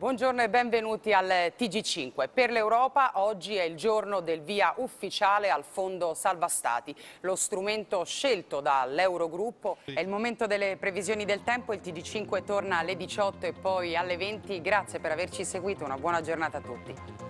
Buongiorno e benvenuti al TG5. Per l'Europa oggi è il giorno del via ufficiale al Fondo Salva Stati, lo strumento scelto dall'Eurogruppo. È il momento delle previsioni del tempo, il TG5 torna alle 18 e poi alle 20. Grazie per averci seguito, una buona giornata a tutti.